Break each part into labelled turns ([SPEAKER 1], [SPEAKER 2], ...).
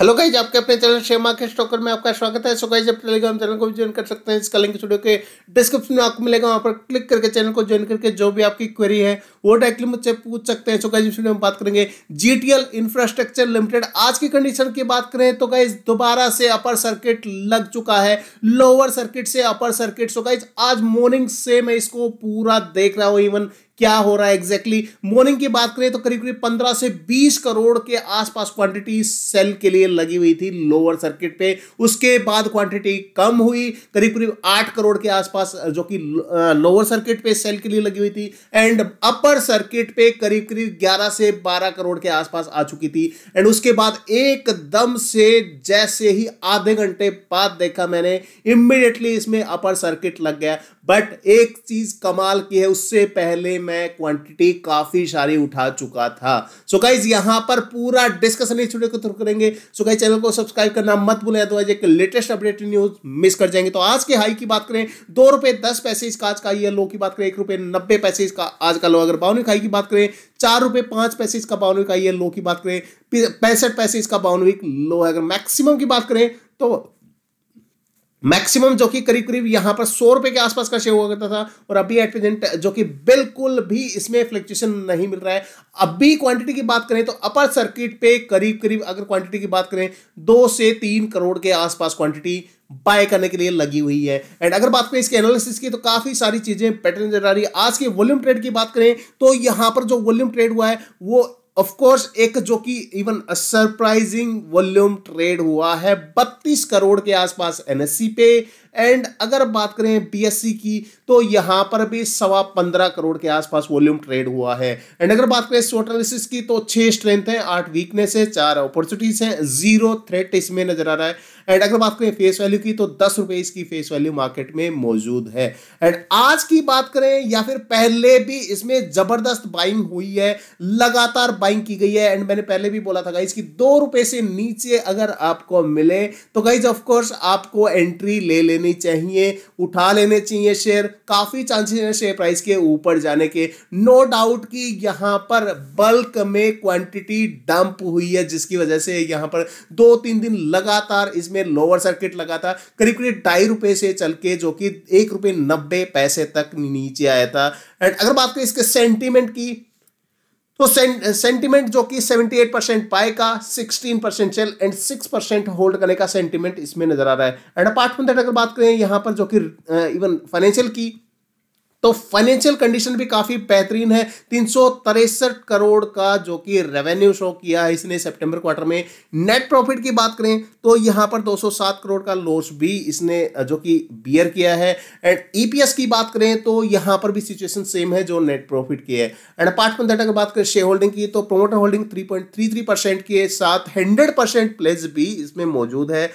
[SPEAKER 1] Hello guys आपके अपने channel share market stalker में आपका स्वागत है सो गाइज आप टेलीग्राम चैनल को भी ज्वाइन कर सकते हैं इसका लिंक स्टूडियो के डिस्क्रिप्शन में आपको मिलेगा वहां पर क्लिक करके चैनल को ज्वाइन करके जो भी आपकी क्वेरी है वो डायरेक्टली मुझसे पूछ सकते हैं सो गाइज इस वीडियो में बात करेंगे जीटीएल इंफ्रास्ट्रक्चर लिमिटेड आज की कंडीशन की बात करें तो गाइज दोबारा से अपर सर्किट लग चुका है लोअर सर्किट से अपर सर्किट सो गाइज आज मॉर्निंग से मैं इसको पूरा देख रहा हूँ इवन क्या हो रहा है एग्जैक्टली exactly? मॉर्निंग की बात करें तो करीब करीब पंद्रह से बीस करोड़ के आसपास क्वांटिटी सेल के लिए लगी हुई थी लोअर सर्किट पे उसके बाद क्वांटिटी कम हुई करीब करीब आठ करोड़ के आसपास जो कि लोअर सर्किट पे सेल के लिए लगी हुई थी एंड अपर सर्किट पे करीब करीब ग्यारह से बारह करोड़ के आसपास आ चुकी थी एंड उसके बाद एकदम से जैसे ही आधे घंटे बाद देखा मैंने इमिडिएटली इसमें अपर सर्किट लग गया बट एक चीज कमाल की है उससे पहले मैं क्वांटिटी काफ़ी सारी उठा चुका था सो so गाइज यहां पर पूरा डिस्कशन इस वीडियो को थ्रू करेंगे सो गाइज चैनल को सब्सक्राइब करना मत भूलें तो एक लेटेस्ट अपडेट न्यूज मिस कर जाएंगे तो आज के हाई की बात करें दो रुपए दस पैसे इसका आज का ये लो की बात करें एक रुपए नब्बे पैसे इसका आज का लो अगर बावनवे हाई की बात करें चार रुपए पांच पैसे इसका बावनवे का ये लो की बात करें पैंसठ पैसे इसका बावनवे लो अगर मैक्सिमम की बात करें तो मैक्सिमम जो कि करीब करीब यहां पर सौ रुपए के आसपास का शेयर हुआ करता था और अभी एट प्रेजेंट जो कि बिल्कुल भी इसमें फ्लक्चुएशन नहीं मिल रहा है अभी क्वांटिटी की बात करें तो अपर सर्किट पे करीब करीब अगर क्वांटिटी की बात करें दो से तीन करोड़ के आसपास क्वांटिटी बाय करने के लिए लगी हुई है एंड अगर बात करें इसके एनालिसिस की तो काफ़ी सारी चीज़ें पैटर्न नजर आ रही है आज के वॉल्यूम ट्रेड की बात करें तो यहां पर जो वॉल्यूम ट्रेड हुआ है वो ऑफ कोर्स एक जो कि इवन सरप्राइजिंग वॉल्यूम ट्रेड हुआ है 32 करोड़ के आसपास एनएससी e पे एंड अगर बात करें बीएससी की तो यहां पर भी सवा पंद्रह करोड़ के आसपास वॉल्यूम ट्रेड हुआ है एंड अगर बात करें स्टॉक की तो छह स्ट्रेंथ है आठ वीकनेस है चार अपॉर्चुनिटीज हैं जीरो थ्रेट इसमें नजर आ रहा है एंड अगर बात करें फेस वैल्यू की तो दस रुपए इसकी फेस वैल्यू मार्केट में मौजूद है एंड आज की बात करें या फिर पहले भी इसमें जबरदस्त बाइंग हुई है लगातार बाइंग की गई है एंड मैंने पहले भी बोला था गाइज की दो रुपए से नीचे अगर आपको मिले तो गाइज ऑफकोर्स आपको एंट्री ले लेनी लेनी चाहिए उठा लेने चाहिए शेयर काफ़ी चांसेस हैं शेयर प्राइस के ऊपर जाने के नो डाउट कि यहां पर बल्क में क्वांटिटी डंप हुई है जिसकी वजह से यहां पर दो तीन दिन लगातार इसमें लोअर सर्किट लगातार करीब करीब ढाई रुपए से चल के जो कि एक रुपए नब्बे पैसे तक नीचे आया था एंड अगर बात करें इसके सेंटिमेंट की तो सेंटीमेंट uh, जो कि 78 परसेंट पाए का 16 percent sell and 6 percent hold करने का सेंटीमेंट इसमें नजर आ रहा है एंड अपार्ट फ्रॉम दैट अगर बात करें यहां पर जो कि इवन uh, फाइनेंशियल की तो फाइनेंशियल कंडीशन भी काफ़ी बेहतरीन है तीन करोड़ का जो कि रेवेन्यू शो किया है इसने सितंबर क्वार्टर में नेट प्रॉफिट की बात करें तो यहां पर 207 करोड़ का लॉस भी इसने जो कि बियर किया है एंड ईपीएस e की बात करें तो यहां पर भी सिचुएशन सेम है जो नेट प्रॉफिट की है एंड अपार्ट फ्रॉम दैट अगर बात करें शेयर होल्डिंग की तो प्रोमोटर होल्डिंग थ्री परसेंट के साथ हंड्रेड परसेंट प्लेज भी इसमें मौजूद है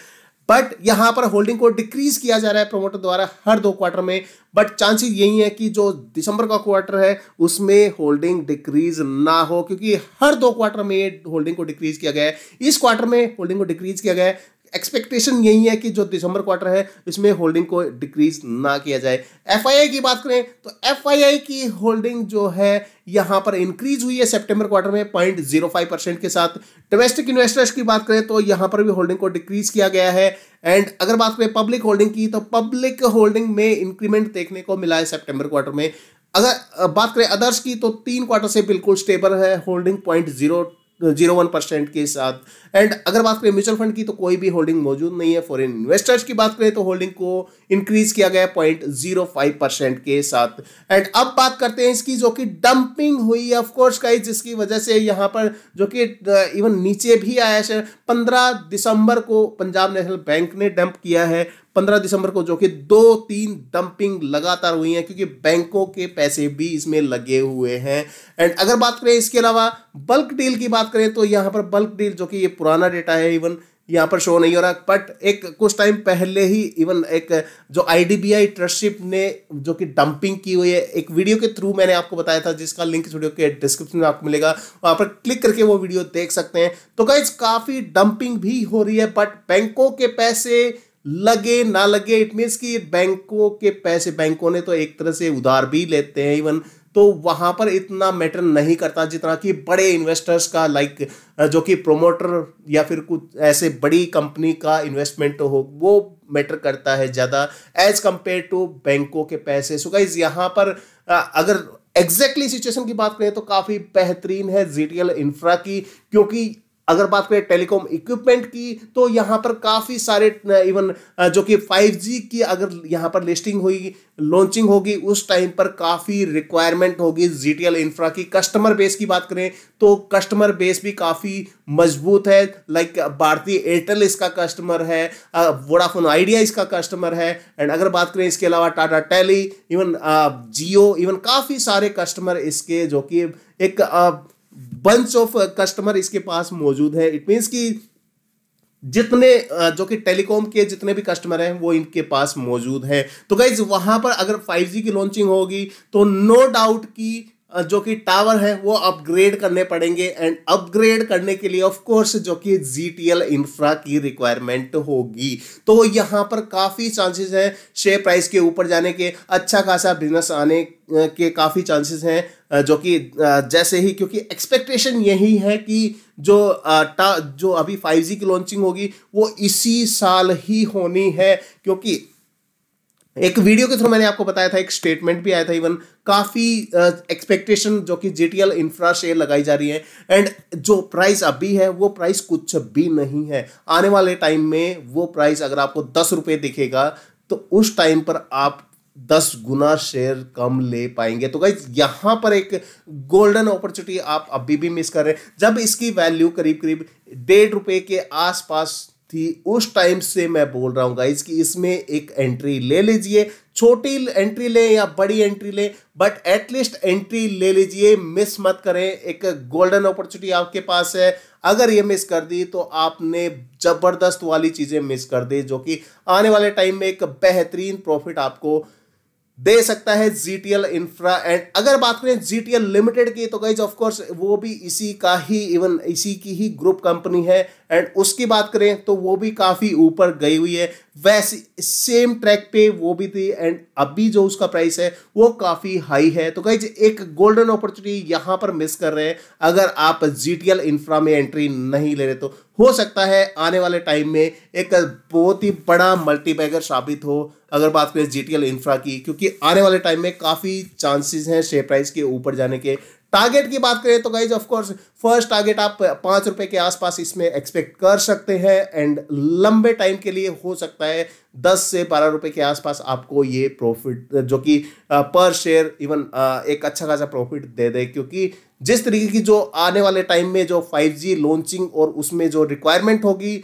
[SPEAKER 1] बट यहां पर होल्डिंग को डिक्रीज किया जा रहा है प्रोमोटर द्वारा हर दो क्वार्टर में बट चांसेस यही है कि जो दिसंबर का क्वार्टर है उसमें होल्डिंग डिक्रीज ना हो क्योंकि हर दो क्वार्टर में होल्डिंग को डिक्रीज किया गया है इस क्वार्टर में होल्डिंग को डिक्रीज किया गया है एक्सपेक्टेशन यही है कि जो दिसंबर क्वार्टर है इसमें होल्डिंग को डिक्रीज ना किया जाए एफ की बात करें तो एफ की होल्डिंग जो है यहां पर इंक्रीज हुई है सितंबर क्वार्टर में पॉइंट जीरो फाइव परसेंट के साथ डोमेस्टिक इन्वेस्टर्स की बात करें तो यहां पर भी होल्डिंग को डिक्रीज किया गया है एंड अगर बात करें पब्लिक होल्डिंग की तो पब्लिक होल्डिंग में इंक्रीमेंट देखने को मिला है सेप्टेम्बर क्वार्टर में अगर बात करें अदर्स की तो तीन क्वार्टर से बिल्कुल स्टेबल है holding point zero zero one percent के साथ एंड अगर बात करें म्यूचुअल फंड की तो कोई भी होल्डिंग मौजूद नहीं है फॉरेन इन्वेस्टर्स की बात करें तो होल्डिंग को इंक्रीज किया गया पॉइंट जीरो फाइव परसेंट के साथ एंड अब बात करते हैं इसकी जो कि डंपिंग हुई है ऑफकोर्स का जिसकी वजह से यहाँ पर जो कि इवन uh, नीचे भी आया है पंद्रह दिसंबर को पंजाब नेशनल बैंक ने डंप किया है पंद्रह दिसंबर को जो कि दो तीन डंपिंग लगातार हुई है क्योंकि बैंकों के पैसे भी इसमें लगे हुए हैं एंड अगर बात करें इसके अलावा बल्क डील की बात करें तो यहां पर बल्क डील जो कि ये पुराना डेटा है इवन यहाँ पर शो नहीं हो रहा बट एक कुछ टाइम पहले ही इवन एक जो आई ट्रस्टशिप ने जो कि डंपिंग की हुई है एक वीडियो के थ्रू मैंने आपको बताया था जिसका लिंक वीडियो के डिस्क्रिप्शन में आपको मिलेगा वहां पर क्लिक करके वो वीडियो देख सकते हैं तो गाइज काफ़ी डंपिंग भी हो रही है बट बैंकों के पैसे लगे ना लगे इट मीन्स कि बैंकों के पैसे बैंकों ने तो एक तरह से उधार भी लेते हैं इवन तो वहां पर इतना मैटर नहीं करता जितना कि बड़े इन्वेस्टर्स का लाइक जो कि प्रोमोटर या फिर कुछ ऐसे बड़ी कंपनी का इन्वेस्टमेंट हो वो मैटर करता है ज़्यादा एज कंपेयर टू बैंकों के पैसे सो गाइज यहाँ पर अगर एग्जैक्टली exactly सिचुएशन की बात करें तो काफ़ी बेहतरीन है जी इंफ्रा की क्योंकि अगर बात करें टेलीकॉम इक्विपमेंट की तो यहाँ पर काफ़ी सारे इवन जो कि 5G की अगर यहाँ पर लिस्टिंग होगी लॉन्चिंग होगी उस टाइम पर काफ़ी रिक्वायरमेंट होगी जी टी इंफ्रा की कस्टमर बेस की बात करें तो कस्टमर बेस भी काफ़ी मजबूत है लाइक भारतीय एयरटेल इसका कस्टमर है वोडाफोन आइडिया इसका कस्टमर है एंड अगर बात करें इसके अलावा Tata tele even Jio even काफ़ी सारे कस्टमर इसके जो कि एक बंच ऑफ कस्टमर इसके पास मौजूद है इट मीन्स कि जितने uh, जो कि टेलीकॉम के जितने भी कस्टमर हैं वो इनके पास मौजूद है तो गाइज वहां पर अगर 5G की लॉन्चिंग होगी तो नो डाउट की जो कि टावर है वो अपग्रेड करने पड़ेंगे एंड अपग्रेड करने के लिए ऑफ कोर्स जो कि जी टी एल इंफ्रा की रिक्वायरमेंट होगी तो यहाँ पर काफ़ी चांसेस हैं शेयर प्राइस के ऊपर जाने के अच्छा खासा बिजनेस आने के काफ़ी चांसेस हैं जो कि जैसे ही क्योंकि एक्सपेक्टेशन यही है कि जो टा जो अभी 5G की लॉन्चिंग होगी वो इसी साल ही होनी है क्योंकि एक वीडियो के थ्रू मैंने आपको बताया था एक स्टेटमेंट भी आया था इवन काफ़ी एक्सपेक्टेशन uh, जो कि G T L infra share लगाई जा रही है एंड जो प्राइस अभी है वो प्राइस कुछ भी नहीं है आने वाले टाइम में वो प्राइस अगर आपको दस रुपये दिखेगा तो उस टाइम पर आप दस गुना शेयर कम ले पाएंगे तो गाइज यहां पर एक गोल्डन अपॉर्चुनिटी आप अभी भी मिस कर रहे हैं जब इसकी वैल्यू करीब करीब डेढ़ रुपए के आसपास थी उस टाइम से मैं बोल रहा हूँ गाइज कि इसमें एक एंट्री ले लीजिए छोटी एंट्री लें या बड़ी एंट्री लें बट एटलीस्ट एंट्री ले लीजिए मिस मत करें एक गोल्डन अपॉर्चुनिटी आपके पास है अगर ये मिस कर दी तो आपने ज़बरदस्त वाली चीज़ें मिस कर दी जो कि आने वाले टाइम में एक बेहतरीन प्रॉफिट आपको दे सकता है G T L infra and अगर बात करें जी टी एल लिमिटेड की तो गाइज ऑफकोर्स वो भी इसी का ही इवन इसी की ही ग्रुप कंपनी है एंड उसकी बात करें तो वो भी काफ़ी ऊपर गई हुई है वैसे सेम ट्रैक पे वो भी थी एंड अभी जो उसका प्राइस है वो काफ़ी हाई है तो गाइज एक गोल्डन अपॉर्चुनिटी यहाँ पर मिस कर रहे हैं अगर आप जी टी एल इंफ्रा में एंट्री नहीं ले रहे तो हो सकता है आने वाले टाइम में एक बहुत ही बड़ा मल्टीपैगर साबित हो अगर बात करें जी टी एल इंफ्रा की क्योंकि आने वाले टाइम में काफ़ी चांसेस हैं शेयर प्राइस के ऊपर जाने के टारगेट की बात करें तो गाइज ऑफकोर्स फर्स्ट टारगेट आप पांच रुपए के आसपास इसमें एक्सपेक्ट कर सकते हैं एंड लंबे टाइम के लिए हो सकता है दस से बारह रुपए के आसपास आपको ये प्रॉफिट जो कि पर शेयर इवन एक अच्छा खासा प्रॉफिट दे दे क्योंकि जिस तरीके की जो आने वाले टाइम में जो 5G लॉन्चिंग और उसमें जो रिक्वायरमेंट होगी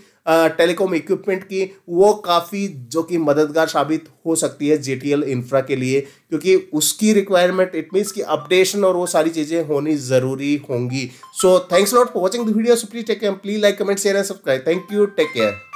[SPEAKER 1] टेलीकॉम इक्विपमेंट की वो काफ़ी जो कि मददगार साबित हो सकती है जे इंफ्रा के लिए क्योंकि उसकी रिक्वायरमेंट इट मीन्स की अपडेशन और वो सारी चीज़ें होनी ज़रूरी होंगी so thanks lot for watching the video so please take care please like comment share and subscribe thank you take care